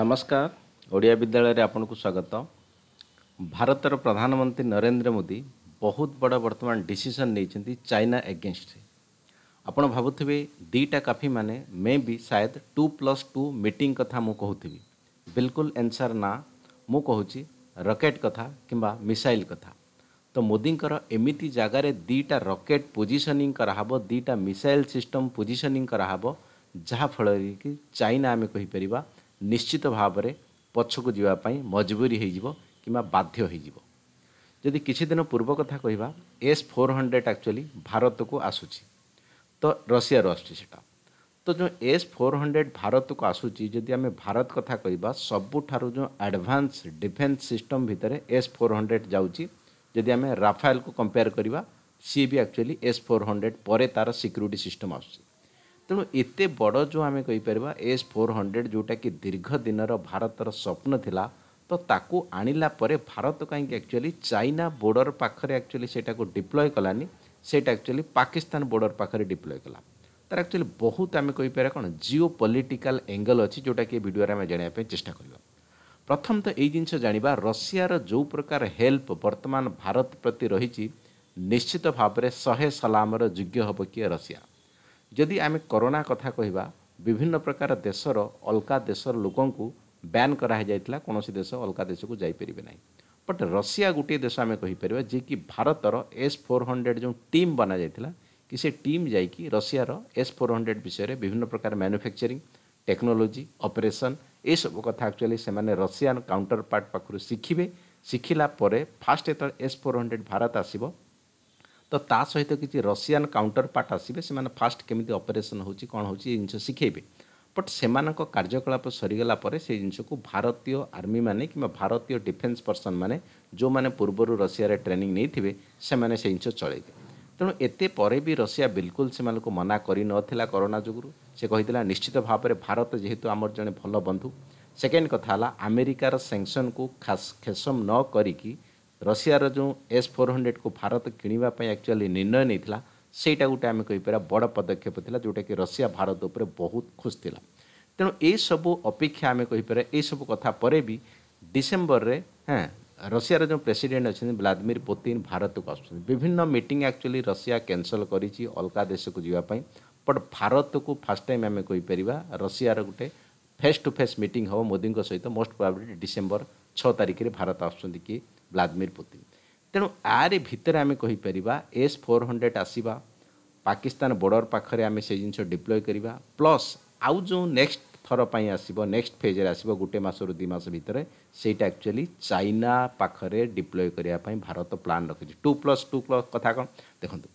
ନମସ୍କାର ଓଡ଼ିଆ ବିଦ୍ୟାଳୟରେ ଆପଣଙ୍କୁ ସ୍ୱାଗତ ଭାରତର ପ୍ରଧାନମନ୍ତ୍ରୀ ନରେନ୍ଦ୍ର ମୋଦି ବହୁତ ବଡ଼ ବର୍ତ୍ତମାନ ଡିସିସନ୍ ନେଇଛନ୍ତି ଚାଇନା ଏଗେନଷ୍ଟରେ ଆପଣ ଭାବୁଥିବେ ଦୁଇଟା କାଫିମାନେ ମେ ବି ସାୟଦ ଟୁ ପ୍ଲସ୍ ଟୁ ମିଟିଂ କଥା ମୁଁ କହୁଥିବି ବିଲକୁଲ ଏନ୍ସର୍ ନା ମୁଁ କହୁଛି ରକେଟ୍ କଥା କିମ୍ବା ମିସାଇଲ୍ କଥା ତ ମୋଦିଙ୍କର ଏମିତି ଜାଗାରେ ଦୁଇଟା ରକେଟ୍ ପୋଜିସନିଂ କରାହେବ ଦୁଇଟା ମିସାଇଲ୍ ସିଷ୍ଟମ୍ ପୋଜିସନିଂ କରାହେବ ଯାହାଫଳରେ କି ଚାଇନା ଆମେ କହିପାରିବା ନିଶ୍ଚିତ ଭାବରେ ପଛକୁ ଯିବା ପାଇଁ ମଜବୁରୀ ହୋଇଯିବ କିମ୍ବା ବାଧ୍ୟ ହୋଇଯିବ ଯଦି କିଛି ଦିନ ପୂର୍ବ କଥା କହିବା ଏସ୍ ଫୋର୍ ହଣ୍ଡ୍ରେଡ଼ ଆକ୍ଚୁଆଲି ଭାରତକୁ ଆସୁଛି ତ ରଷିଆରୁ ଆସୁଛି ସେଇଟା ତ ଯେଉଁ ଏସ୍ ଫୋର୍ ହଣ୍ଡ୍ରେଡ଼ ଭାରତକୁ ଆସୁଛି ଯଦି ଆମେ ଭାରତ କଥା କହିବା ସବୁଠାରୁ ଯେଉଁ ଆଡ଼ଭାନ୍ସ ଡିଫେନ୍ସ ସିଷ୍ଟମ୍ ଭିତରେ ଏସ୍ ଫୋର୍ ହଣ୍ଡ୍ରେଡ଼ ଯାଉଛି ଯଦି ଆମେ ରାଫାଏଲ୍କୁ କମ୍ପେୟାର କରିବା ସିଏ ବି ଆକ୍ଚୁଆଲି ଏସ୍ ଫୋର୍ ହଣ୍ଡ୍ରେଡ଼ ପରେ ତା'ର ସିକ୍ୟୁରିଟି ସିଷ୍ଟମ୍ ଆସୁଛି ତେଣୁ ଏତେ ବଡ଼ ଯେଉଁ ଆମେ କହିପାରିବା ଏସ୍ ଫୋର୍ ହଣ୍ଡ୍ରେଡ଼୍ ଯେଉଁଟାକି ଦୀର୍ଘ ଦିନର ଭାରତର ସ୍ୱପ୍ନ ଥିଲା ତ ତାକୁ ଆଣିଲା ପରେ ଭାରତ କାହିଁକି ଆକ୍ଚୁଆଲି ଚାଇନା ବୋର୍ଡ଼ର ପାଖରେ ଆକ୍ଚୁଆଲି ସେଇଟାକୁ ଡିପ୍ଲୟ କଲାନି ସେଇଟା ଆକ୍ଚୁଆଲି ପାକିସ୍ତାନ ବୋର୍ଡ଼ର ପାଖରେ ଡିପ୍ଲୟ କଲା ତାର ଆକ୍ଚୁଆଲି ବହୁତ ଆମେ କହିପାରିବା କ'ଣ ଜିଓ ପଲିଟିକାଲ୍ ଏଙ୍ଗଲ୍ ଅଛି ଯେଉଁଟାକି ଏ ଭିଡ଼ିଓରେ ଆମେ ଜାଣିବା ପାଇଁ ଚେଷ୍ଟା କରିବା ପ୍ରଥମତଃ ଏଇ ଜିନିଷ ଜାଣିବା ରଷିଆର ଯେଉଁ ପ୍ରକାର ହେଲ୍ପ ବର୍ତ୍ତମାନ ଭାରତ ପ୍ରତି ରହିଛି ନିଶ୍ଚିତ ଭାବରେ ଶହେ ସଲାମର ଯୋଗ୍ୟ ହେବ କିଏ ରଷିଆ ଯଦି ଆମେ କରୋନା କଥା କହିବା ବିଭିନ୍ନ ପ୍ରକାର ଦେଶର ଅଲଗା ଦେଶର ଲୋକଙ୍କୁ ବ୍ୟାନ୍ କରାଯାଇଥିଲା କୌଣସି ଦେଶ ଅଲଗା ଦେଶକୁ ଯାଇପାରିବେ ନାହିଁ ବଟ୍ ରଷିଆ ଗୋଟିଏ ଦେଶ ଆମେ କହିପାରିବା ଯିଏକି ଭାରତର ଏସ୍ ଫୋର୍ ହଣ୍ଡ୍ରେଡ଼ ଯେଉଁ ଟିମ୍ ବନାଯାଇଥିଲା କି ସେ ଟିମ୍ ଯାଇକି ରଷିଆର ଏସ୍ ଫୋର୍ ହଣ୍ଡ୍ରେଡ଼ ବିଷୟରେ ବିଭିନ୍ନ ପ୍ରକାର ମ୍ୟାନୁଫ୍ୟାକ୍ଚରିଂ ଟେକ୍ନୋଲୋଜି ଅପରେସନ୍ ଏସବୁ କଥା ଆକ୍ଚୁଆଲି ସେମାନେ ରଷିଆନ୍ କାଉଣ୍ଟର ପାର୍ଟ ପାଖରୁ ଶିଖିବେ ଶିଖିଲା ପରେ ଫାଷ୍ଟ ଯେତେବେଳେ ଏସ୍ ଫୋର୍ ହଣ୍ଡ୍ରେଡ଼ ଭାରତ ଆସିବ ତ ତା ସହିତ କିଛି ରଷିଆନ୍ କାଉଣ୍ଟର ପାର୍ଟ ଆସିବେ ସେମାନେ ଫାଷ୍ଟ କେମିତି ଅପରେସନ୍ ହେଉଛି କ'ଣ ହେଉଛି ଏ ଜିନିଷ ଶିଖେଇବେ ବଟ୍ ସେମାନଙ୍କ କାର୍ଯ୍ୟକଳାପ ସରିଗଲା ପରେ ସେ ଜିନିଷକୁ ଭାରତୀୟ ଆର୍ମିମାନେ କିମ୍ବା ଭାରତୀୟ ଡିଫେନ୍ସ ପର୍ସନ୍ମାନେ ଯେଉଁମାନେ ପୂର୍ବରୁ ରଷିଆରେ ଟ୍ରେନିଂ ନେଇଥିବେ ସେମାନେ ସେ ଜିନିଷ ଚଳେଇବେ ତେଣୁ ଏତେ ପରେ ବି ରଷିଆ ବିଲକୁଲ ସେମାନଙ୍କୁ ମନା କରିନଥିଲା କରୋନା ଯୋଗୁଁରୁ ସେ କହିଥିଲା ନିଶ୍ଚିତ ଭାବରେ ଭାରତ ଯେହେତୁ ଆମର ଜଣେ ଭଲ ବନ୍ଧୁ ସେକେଣ୍ଡ କଥା ହେଲା ଆମେରିକାର ସେଙ୍କସନ୍କୁ ଖାସ ଖେସମ ନ କରିକି रशियार जो एस फोर हंड्रेड को भारत किणवाप एक्चुअली निर्णय नहीं सहीटा गोटे आम कहींपर बड़ पदक्षेप जोटा कि रशिया भारत उपर बहुत खुश थी तेणु ये सब अपेक्षा आम कहींपर यह कथा पर भी डिसेम्बर में हाँ रशिया जो प्रेसीडेट अच्छा व्लादिमिर पुतिन भारत को विभिन्न मीट एक्चुअली रशिया कैनसल कर अलका देश को जीवाई बट भारत को फास्ट टाइम आम कहींपर रशिया गोटे फेस टू फेस मीट हम मोदी सहित मोस्ट प्रोबेबली डिसेम्बर छः तारिख में भारत आस ଭ୍ଲାଦିମିର୍ ପୁତିନ୍ ତେଣୁ ଆରି ଭିତରେ ଆମେ କହିପାରିବା ଏସ୍ ଫୋର୍ ହଣ୍ଡ୍ରେଡ଼ ଆସିବା ପାକିସ୍ତାନ ବର୍ଡ଼ର ପାଖରେ ଆମେ ସେ ଜିନିଷ ଡିପ୍ଲୟ କରିବା ପ୍ଲସ୍ ଆଉ ଯେଉଁ ନେକ୍ସଟ ଥର ପାଇଁ ଆସିବ ନେକ୍ସଟ ଫେଜ୍ରେ ଆସିବ ଗୋଟେ ମାସରୁ ଦୁଇ ମାସ ଭିତରେ ସେଇଟା ଆକ୍ଚୁଆଲି ଚାଇନା ପାଖରେ ଡିପ୍ଲୟ କରିବା ପାଇଁ ଭାରତ ପ୍ଲାନ୍ ରଖିଛି ଟୁ ପ୍ଲସ୍ ଟୁ ପ୍ଲସ୍ କଥା କ'ଣ ଦେଖନ୍ତୁ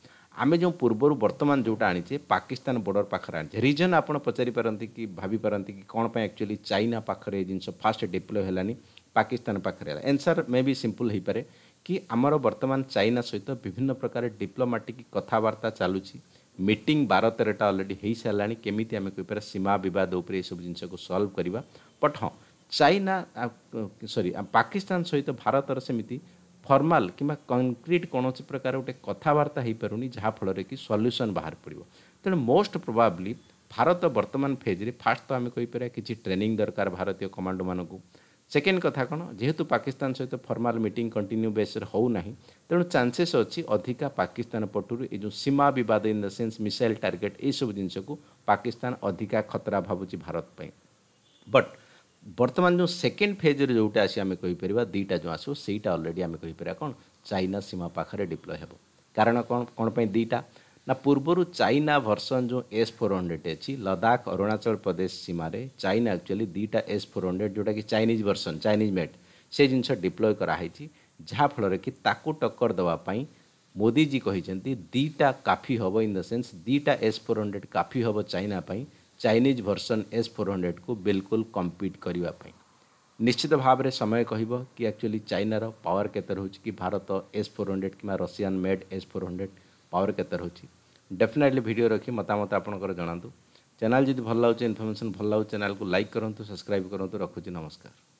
ଆମେ ଯେଉଁ ପୂର୍ବରୁ ବର୍ତ୍ତମାନ ଯେଉଁଟା ଆଣିଛେ ପାକିସ୍ତାନ ବର୍ଡ଼ର ପାଖରେ ଆଣିଛେ ରିଜନ୍ ଆପଣ ପଚାରିପାରନ୍ତି କି ଭାବିପାରନ୍ତି କି କ'ଣ ପାଇଁ ଆକ୍ଚୁଆଲି ଚାଇନା ପାଖରେ ଏ ଜିନିଷ ଫାଷ୍ଟ ଡିପ୍ଲୟ ହେଲାନି ପାକିସ୍ତାନ ପାଖରେ ହେଲା ଏନ୍ସର୍ ମେ ବି ସିମ୍ପଲ୍ ହୋଇପାରେ କି ଆମର ବର୍ତ୍ତମାନ ଚାଇନା ସହିତ ବିଭିନ୍ନ ପ୍ରକାର ଡିପ୍ଲୋମାଟିକ୍ କଥାବାର୍ତ୍ତା ଚାଲୁଛି ମିଟିଂ ବାର ତେରଟା ଅଲରେଡ଼ି ହେଇସାରିଲାଣି କେମିତି ଆମେ କହିପାରିବା ସୀମା ବିବାଦ ଉପରେ ଏସବୁ ଜିନିଷକୁ ସଲ୍ଭ କରିବା ବଟ୍ ହଁ ଚାଇନା ସରି ପାକିସ୍ତାନ ସହିତ ଭାରତର ସେମିତି ଫର୍ମାଲ୍ କିମ୍ବା କଂକ୍ରିଟ୍ କୌଣସି ପ୍ରକାର ଗୋଟେ କଥାବାର୍ତ୍ତା ହେଇପାରୁନି ଯାହାଫଳରେ କି ସଲ୍ୟୁସନ୍ ବାହାର ପଡ଼ିବ ତେଣୁ ମୋଷ୍ଟ ପ୍ରୋବାବ୍ଲି ଭାରତ ବର୍ତ୍ତମାନ ଫେଜ୍ରେ ଫାଷ୍ଟ ତ ଆମେ କହିପାରିବା କିଛି ଟ୍ରେନିଂ ଦରକାର ଭାରତୀୟ କମାଣ୍ଡୋମାନଙ୍କୁ ସେକେଣ୍ଡ କଥା କ'ଣ ଯେହେତୁ ପାକିସ୍ତାନ ସହିତ ଫର୍ମାଲ୍ ମିଟିଂ କଣ୍ଟିନ୍ୟୁ ବେସ୍ରେ ହେଉନାହିଁ ତେଣୁ ଚାନ୍ସେସ୍ ଅଛି ଅଧିକା ପାକିସ୍ତାନ ପଟରୁ ଏ ଯେଉଁ ସୀମା ବିବାଦ in the sense missile target ଏସବୁ ଜିନିଷକୁ ପାକିସ୍ତାନ ଅଧିକା ଖତରା ଭାବୁଛି ଭାରତ ପାଇଁ ବଟ୍ ବର୍ତ୍ତମାନ ଯେଉଁ ସେକେଣ୍ଡ ଫେଜ୍ରେ ଯେଉଁଟା ଆସି ଆମେ କହିପାରିବା ଦୁଇଟା ଯେଉଁ ଆସିବ ସେଇଟା ଅଲରେଡ଼ି ଆମେ କହିପାରିବା କ'ଣ ଚାଇନା ସୀମା ପାଖରେ ଡିପ୍ଲୟ ହେବ କାରଣ କ'ଣ କ'ଣ ପାଇଁ ଦୁଇଟା ନା ପୂର୍ବରୁ ଚାଇନା ଭର୍ସନ୍ ଯେଉଁ ଏସ୍ ଫୋର୍ ହଣ୍ଡ୍ରେଡ଼ ଅଛି ଲଦାଖ ଅରୁଣାଚଳ ପ୍ରଦେଶ ସୀମାରେ ଚାଇନା ଆକ୍ଚୁଆଲି ଦୁଇଟା ଏସ୍ ଫୋର୍ ହଣ୍ଡ୍ରେଡ଼ ଯେଉଁଟାକି ଚାଇନିଜ୍ ଭର୍ସନ୍ ଚାଇନିଜ୍ ମେଡ୍ ସେ ଜିନିଷ ଡିପ୍ଲୟ କରାହେଇଛି ଯାହାଫଳରେ କି ତାକୁ ଟକ୍କର ଦେବା ପାଇଁ ମୋଦିଜୀ କହିଛନ୍ତି ଦୁଇଟା କାଫି ହେବ ଇନ୍ ଦ ସେନ୍ସ ଦୁଇଟା ଏସ୍ ଫୋର୍ ହଣ୍ଡ୍ରେଡ଼ କାଫି ହେବ ଚାଇନା ପାଇଁ ଚାଇନିଜ୍ ଭର୍ସନ୍ ଏସ୍ ଫୋର୍ ହଣ୍ଡ୍ରେଡ଼କୁ ବିଲକୁଲ କମ୍ପିଟ୍ କରିବା ପାଇଁ ନିଶ୍ଚିତ ଭାବରେ ସମୟ କହିବ କି ଆକ୍ଚୁଆଲି ଚାଇନାର ପାୱାର କେତେ ରହୁଛି କି ଭାରତ ଏସ୍ ଫୋର୍ ହଣ୍ଡ୍ରେଡ଼ କିମ୍ବା Russian made S four hundred power କେତେ ରହୁଛି ଡେଫିନେଟଲି ଭିଡ଼ିଓ ରଖି ମତାମତ ଆପଣଙ୍କର ଜଣାନ୍ତୁ ଚ୍ୟାନେଲ ଯଦି ଭଲ ଲାଗୁଛି ଇନଫର୍ମେସନ୍ ଭଲ ଲାଗୁଛି ଚ୍ୟାନେଲକୁ ଲାଇକ୍ କରନ୍ତୁ ସବସ୍କ୍ରାଇବ୍ କରନ୍ତୁ ରଖୁଛି ନମସ୍କାର